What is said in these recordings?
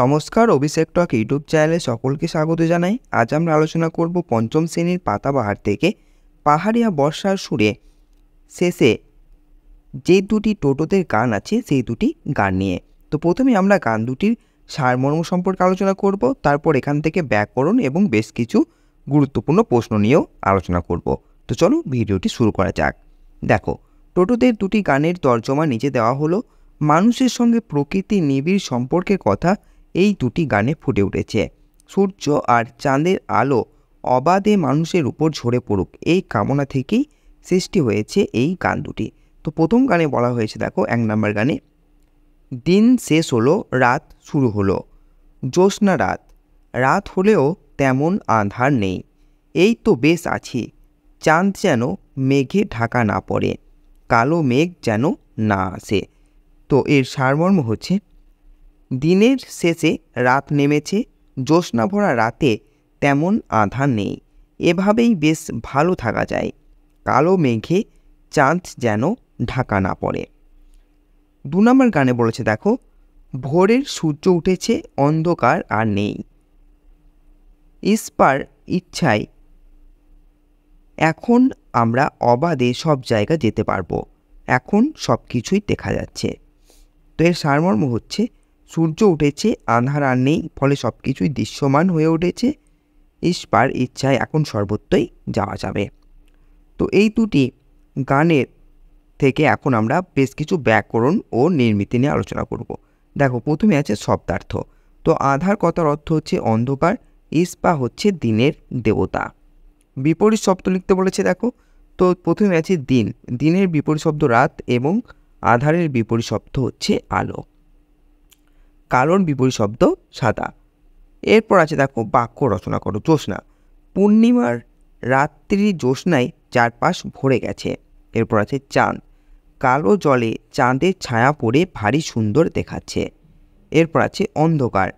নমস্কার অভিষেক টক ইউটিউব চ্যানেলে সকলকে স্বাগত জানাই আজ আমরা আলোচনা করব পঞ্চম শ্রেণীর পাতাবাহার থেকে পাহাড়িয়া বর্ষার সুরে শেষে যে দুটি টোটোদের গান আছে সেই দুটি গান নিয়ে তো প্রথমে আমরা গান দুটির সারমর্ম সম্পর্কে আলোচনা করব তারপর এখান থেকে ব্যাকরণ এবং বেশ কিছু গুরুত্বপূর্ণ প্রশ্ন নিয়েও আলোচনা করব তো চলো ভিডিওটি শুরু করা যাক দেখো টোটোদের দুটি গানের তর্জমা নিচে দেওয়া হলো মানুষের সঙ্গে প্রকৃতি নিবিড় সম্পর্কের কথা এই দুটি গানে ফুটে উঠেছে সূর্য আর চাঁদের আলো অবাধে মানুষের উপর ঝরে পড়ুক এই কামনা থেকেই সৃষ্টি হয়েছে এই গান দুটি তো প্রথম গানে বলা হয়েছে দেখো এক নম্বর গানে দিন শেষ হলো রাত শুরু হলো জ্যোৎস্না রাত রাত হলেও তেমন আধার নেই এই তো বেশ আছি চাঁদ যেন মেঘে ঢাকা না পড়ে কালো মেঘ যেন না আসে তো এর সারমর্ম হচ্ছে দিনের শেষে রাত নেমেছে জ্যোৎস্না ভরা রাতে তেমন আধা নেই এভাবেই বেশ ভালো থাকা যায় কালো মেঘে চাঁদ যেন ঢাকা না পড়ে দু নম্বর গানে বলেছে দেখো ভোরের সূর্য উঠেছে অন্ধকার আর নেই ইস্পার ইচ্ছায় এখন আমরা অবাধে সব জায়গা যেতে পারবো এখন সব কিছুই দেখা যাচ্ছে তো এর সারমর্ম হচ্ছে সূর্য উঠেছে আধার আর নেই ফলে সব কিছুই দৃশ্যমান হয়ে উঠেছে ইস্পার ইচ্ছায় এখন সর্বত্রই যাওয়া যাবে তো এই দুটি গানের থেকে এখন আমরা বেশ কিছু ব্যাকরণ ও নির্মিতি নিয়ে আলোচনা করব দেখো প্রথমে আছে শব্দার্থ তো আধার কথার অর্থ হচ্ছে অন্ধকার ইস্পা হচ্ছে দিনের দেবতা বিপরীত শব্দ লিখতে বলেছে দেখো তো প্রথমে আছে দিন দিনের বিপরীত শব্দ রাত এবং আধারের বিপরীত শব্দ হচ্ছে আলো কালোর বিপরীত শব্দ সাদা এরপর আছে দেখো বাক্য রচনা করো জ্যোৎস্না পূর্ণিমার রাত্রি জ্যোৎস্নায় চারপাশ ভরে গেছে এরপর আছে চাঁদ কালো জলে চাঁদের ছায়া পড়ে ভারী সুন্দর দেখাচ্ছে এরপর আছে অন্ধকার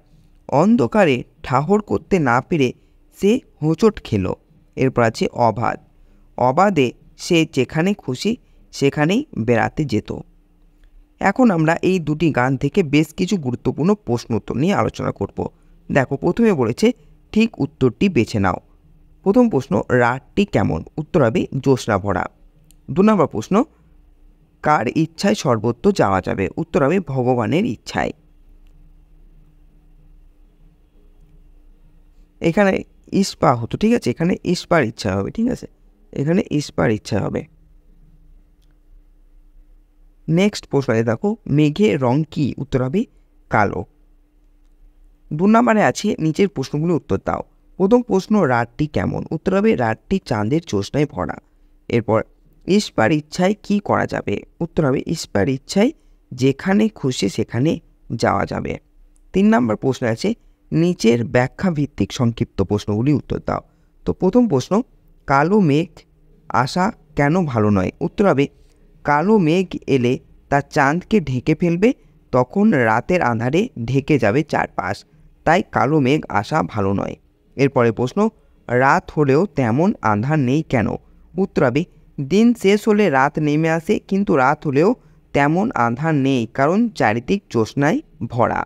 অন্ধকারে ঠাহর করতে না পেরে সে হোঁচট খেল এরপর আছে অবাধ অবাধে সে যেখানে খুশি সেখানেই বেড়াতে যেত এখন আমরা এই দুটি গান থেকে বেশ কিছু গুরুত্বপূর্ণ প্রশ্ন উত্তর নিয়ে আলোচনা করব দেখো প্রথমে বলেছে ঠিক উত্তরটি বেছে নাও প্রথম প্রশ্ন রাতটি কেমন উত্তর হবে জ্যোৎস্না ভরা দু নম্বর প্রশ্ন কার ইচ্ছায় সর্বত্র যাওয়া যাবে উত্তর হবে ভগবানের ইচ্ছায় এখানে ইস্পা হতো ঠিক আছে এখানে ইস্পার ইচ্ছা হবে ঠিক আছে এখানে ইস্পার ইচ্ছা হবে নেক্সট প্রশ্নতে দেখো মেঘে রং কী উত্তর হবে কালো দু নম্বরে আছে নিচের প্রশ্নগুলো উত্তর দাও প্রথম প্রশ্ন রাতটি কেমন উত্তর হবে রাতটি চাঁদের চোষণায় ভরা এরপর ইস্পার ইচ্ছায় কি করা যাবে উত্তর হবে ইস্পার ইচ্ছায় যেখানে খুশি সেখানে যাওয়া যাবে তিন নম্বর প্রশ্ন আছে নিচের ব্যাখ্যা ভিত্তিক সংক্ষিপ্ত প্রশ্নগুলি উত্তর দাও তো প্রথম প্রশ্ন কালো মেঘ আসা কেন ভালো নয় উত্তর হবে কালো মেঘ এলে তা চাঁদকে ঢেকে ফেলবে তখন রাতের আধারে ঢেকে যাবে চারপাশ তাই কালো মেঘ আসা ভালো নয় এরপরে প্রশ্ন রাত হলেও তেমন আধার নেই কেন উত্তর হবে দিন শেষ হলে রাত নেমে আসে কিন্তু রাত হলেও তেমন আধার নেই কারণ চারিদিক জোৎস্নায় ভরা